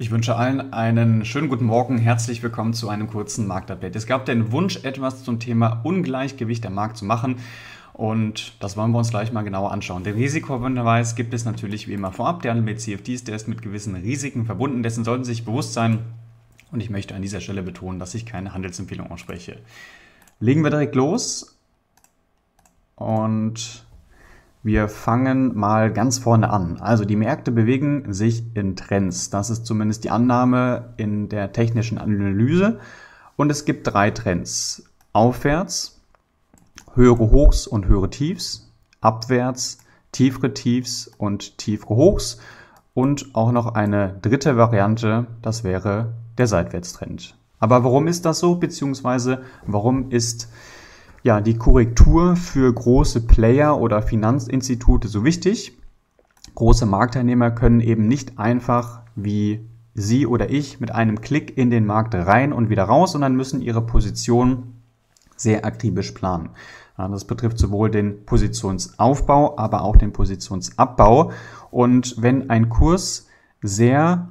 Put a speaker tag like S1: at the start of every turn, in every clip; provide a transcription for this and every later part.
S1: Ich wünsche allen einen schönen guten Morgen. Herzlich willkommen zu einem kurzen Marktupdate. Es gab den Wunsch, etwas zum Thema Ungleichgewicht am Markt zu machen. Und das wollen wir uns gleich mal genauer anschauen. Den Risikoverweis gibt es natürlich wie immer vorab. Der Handel mit CFDs, der ist mit gewissen Risiken verbunden. Dessen sollten Sie sich bewusst sein. Und ich möchte an dieser Stelle betonen, dass ich keine Handelsempfehlung ausspreche. Legen wir direkt los. Und wir fangen mal ganz vorne an. Also die Märkte bewegen sich in Trends. Das ist zumindest die Annahme in der technischen Analyse. Und es gibt drei Trends. Aufwärts, höhere Hochs und höhere Tiefs. Abwärts, tiefere Tiefs und tiefere Hochs. Und auch noch eine dritte Variante, das wäre der Seitwärtstrend. Aber warum ist das so? Beziehungsweise warum ist ja, die Korrektur für große Player oder Finanzinstitute so wichtig. Große Marktteilnehmer können eben nicht einfach wie Sie oder ich mit einem Klick in den Markt rein und wieder raus, sondern müssen ihre Position sehr akribisch planen. Das betrifft sowohl den Positionsaufbau, aber auch den Positionsabbau. Und wenn ein Kurs sehr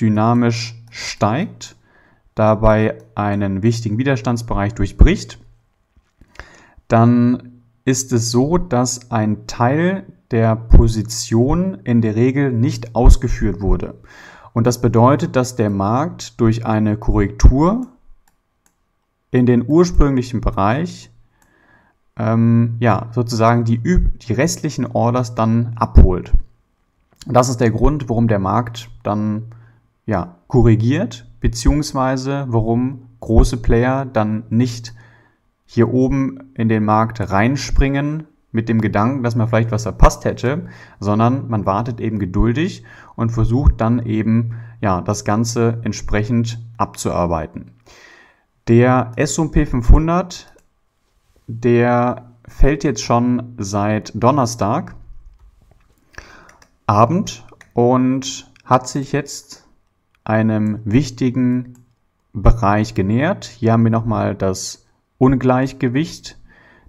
S1: dynamisch steigt, dabei einen wichtigen Widerstandsbereich durchbricht, dann ist es so, dass ein Teil der Position in der Regel nicht ausgeführt wurde. Und das bedeutet, dass der Markt durch eine Korrektur in den ursprünglichen Bereich ähm, ja, sozusagen die, die restlichen Orders dann abholt. Und das ist der Grund, warum der Markt dann ja, korrigiert beziehungsweise warum große Player dann nicht hier oben in den Markt reinspringen mit dem Gedanken, dass man vielleicht was verpasst hätte, sondern man wartet eben geduldig und versucht dann eben ja, das Ganze entsprechend abzuarbeiten. Der S&P 500, der fällt jetzt schon seit Donnerstag Abend und hat sich jetzt einem wichtigen Bereich genähert. Hier haben wir nochmal das Ungleichgewicht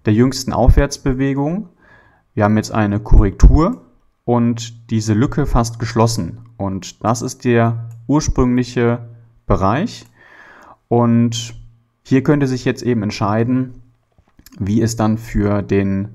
S1: der jüngsten Aufwärtsbewegung. Wir haben jetzt eine Korrektur und diese Lücke fast geschlossen. Und das ist der ursprüngliche Bereich. Und hier könnte sich jetzt eben entscheiden, wie es dann für den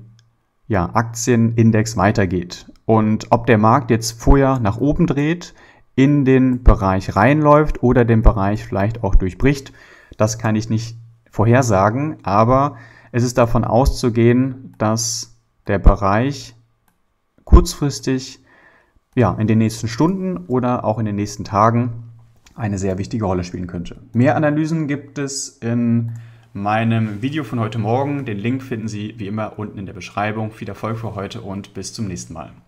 S1: ja, Aktienindex weitergeht. Und ob der Markt jetzt vorher nach oben dreht, in den Bereich reinläuft oder den Bereich vielleicht auch durchbricht. Das kann ich nicht vorhersagen, aber es ist davon auszugehen, dass der Bereich kurzfristig ja, in den nächsten Stunden oder auch in den nächsten Tagen eine sehr wichtige Rolle spielen könnte. Mehr Analysen gibt es in meinem Video von heute Morgen. Den Link finden Sie wie immer unten in der Beschreibung. Viel Erfolg für heute und bis zum nächsten Mal.